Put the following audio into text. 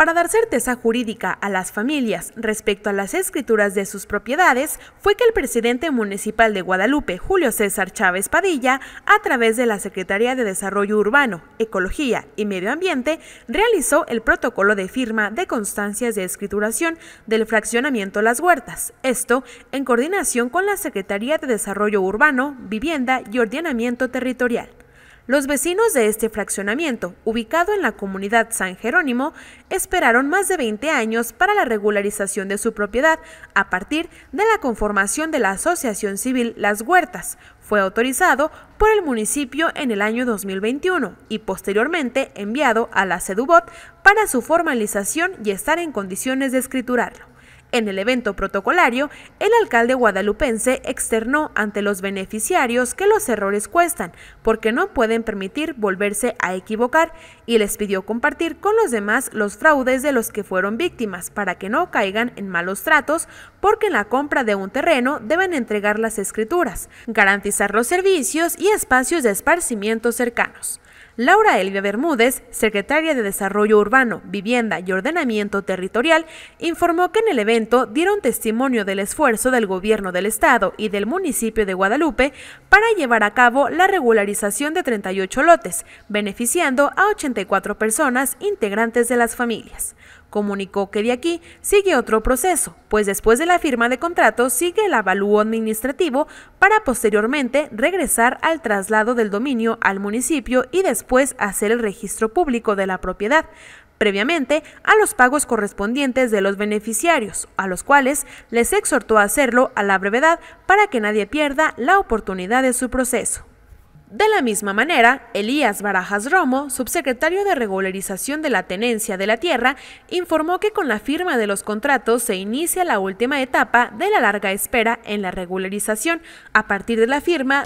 Para dar certeza jurídica a las familias respecto a las escrituras de sus propiedades, fue que el presidente municipal de Guadalupe, Julio César Chávez Padilla, a través de la Secretaría de Desarrollo Urbano, Ecología y Medio Ambiente, realizó el protocolo de firma de constancias de escrituración del fraccionamiento Las Huertas, esto en coordinación con la Secretaría de Desarrollo Urbano, Vivienda y Ordenamiento Territorial. Los vecinos de este fraccionamiento, ubicado en la comunidad San Jerónimo, esperaron más de 20 años para la regularización de su propiedad a partir de la conformación de la Asociación Civil Las Huertas. Fue autorizado por el municipio en el año 2021 y posteriormente enviado a la CEDUBOT para su formalización y estar en condiciones de escriturarlo. En el evento protocolario, el alcalde guadalupense externó ante los beneficiarios que los errores cuestan, porque no pueden permitir volverse a equivocar, y les pidió compartir con los demás los fraudes de los que fueron víctimas para que no caigan en malos tratos, porque en la compra de un terreno deben entregar las escrituras, garantizar los servicios y espacios de esparcimiento cercanos. Laura Elvia Bermúdez, secretaria de Desarrollo Urbano, Vivienda y Ordenamiento Territorial, informó que en el evento dieron testimonio del esfuerzo del gobierno del estado y del municipio de Guadalupe para llevar a cabo la regularización de 38 lotes, beneficiando a 84 personas integrantes de las familias. Comunicó que de aquí sigue otro proceso, pues después de la firma de contrato sigue el avalúo administrativo para posteriormente regresar al traslado del dominio al municipio y después hacer el registro público de la propiedad, previamente a los pagos correspondientes de los beneficiarios, a los cuales les exhortó a hacerlo a la brevedad para que nadie pierda la oportunidad de su proceso. De la misma manera, Elías Barajas Romo, subsecretario de Regularización de la Tenencia de la Tierra, informó que con la firma de los contratos se inicia la última etapa de la larga espera en la regularización a partir de la firma